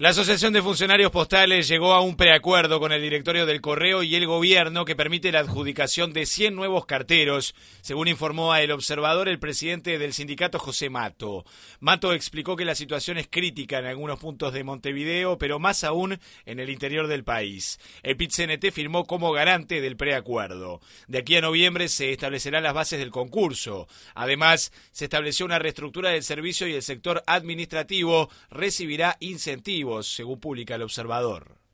La Asociación de Funcionarios Postales llegó a un preacuerdo con el directorio del correo y el gobierno que permite la adjudicación de 100 nuevos carteros, según informó a El Observador el presidente del sindicato José Mato. Mato explicó que la situación es crítica en algunos puntos de Montevideo, pero más aún en el interior del país. El PIT-CNT firmó como garante del preacuerdo. De aquí a noviembre se establecerán las bases del concurso. Además, se estableció una reestructura del servicio y el sector administrativo recibirá incentivos según publica el observador.